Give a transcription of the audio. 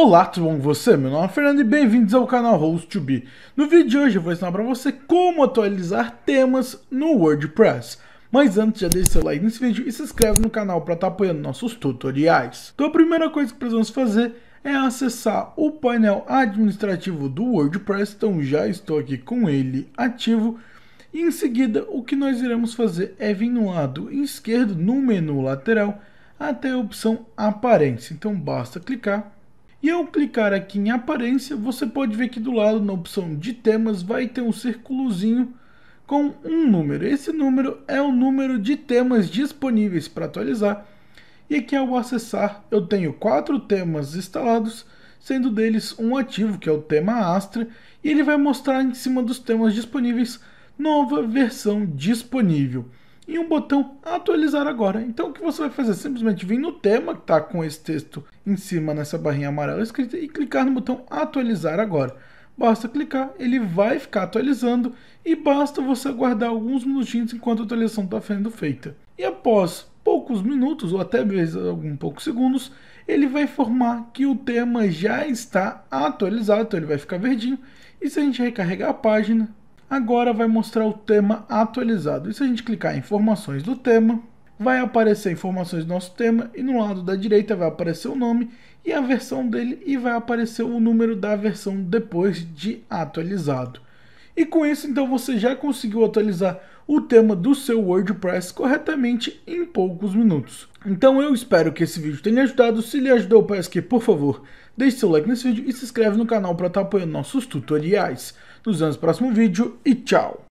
Olá, tudo bom com você? Meu nome é Fernando e bem-vindos ao canal host to be No vídeo de hoje eu vou ensinar para você como atualizar temas no WordPress. Mas antes, já deixa seu like nesse vídeo e se inscreve no canal para estar tá apoiando nossos tutoriais. Então a primeira coisa que precisamos fazer é acessar o painel administrativo do WordPress, então já estou aqui com ele ativo. E em seguida, o que nós iremos fazer é vir no lado esquerdo, no menu lateral, até a opção aparência. Então basta clicar e ao clicar aqui em aparência, você pode ver que do lado na opção de temas vai ter um círculozinho com um número. Esse número é o número de temas disponíveis para atualizar. E aqui ao acessar, eu tenho quatro temas instalados, sendo deles um ativo, que é o tema Astra, e ele vai mostrar em cima dos temas disponíveis nova versão disponível e um botão atualizar agora. Então o que você vai fazer? Simplesmente vir no tema que está com esse texto em cima nessa barrinha amarela escrita e clicar no botão atualizar agora. Basta clicar, ele vai ficar atualizando e basta você aguardar alguns minutinhos enquanto a atualização está sendo feita. E após poucos minutos ou até mesmo alguns poucos segundos, ele vai informar que o tema já está atualizado, então ele vai ficar verdinho. E se a gente recarregar a página, Agora vai mostrar o tema atualizado. E se a gente clicar em informações do tema, vai aparecer informações do nosso tema e no lado da direita vai aparecer o nome e a versão dele e vai aparecer o número da versão depois de atualizado. E com isso, então, você já conseguiu atualizar o tema do seu WordPress corretamente em poucos minutos. Então eu espero que esse vídeo tenha ajudado. Se lhe ajudou, peço que, por favor, deixe seu like nesse vídeo e se inscreve no canal para estar apoiando nossos tutoriais. Nos vemos no próximo vídeo e tchau!